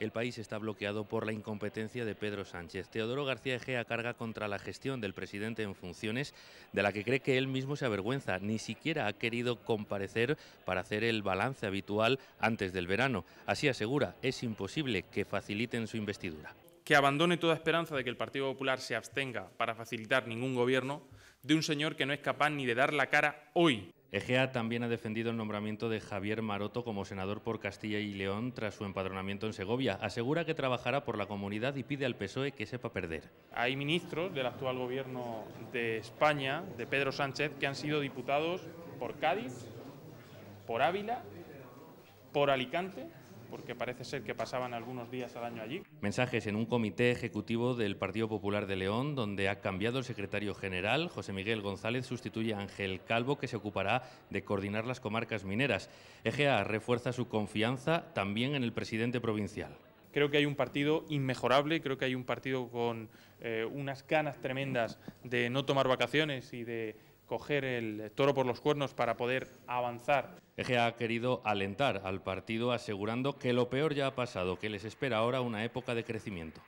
el país está bloqueado por la incompetencia de Pedro Sánchez. Teodoro García ejea carga contra la gestión del presidente en funciones, de la que cree que él mismo se avergüenza. Ni siquiera ha querido comparecer para hacer el balance habitual antes del verano. Así asegura, es imposible que faciliten su investidura. Que abandone toda esperanza de que el Partido Popular se abstenga para facilitar ningún gobierno de un señor que no es capaz ni de dar la cara hoy Egea también ha defendido el nombramiento de Javier Maroto como senador por Castilla y León tras su empadronamiento en Segovia. Asegura que trabajará por la comunidad y pide al PSOE que sepa perder. Hay ministros del actual gobierno de España, de Pedro Sánchez, que han sido diputados por Cádiz, por Ávila, por Alicante porque parece ser que pasaban algunos días al año allí. Mensajes en un comité ejecutivo del Partido Popular de León, donde ha cambiado el secretario general. José Miguel González sustituye a Ángel Calvo, que se ocupará de coordinar las comarcas mineras. EGA refuerza su confianza también en el presidente provincial creo que hay un partido inmejorable, creo que hay un partido con eh, unas ganas tremendas de no tomar vacaciones y de coger el toro por los cuernos para poder avanzar. Eje ha querido alentar al partido asegurando que lo peor ya ha pasado, que les espera ahora una época de crecimiento.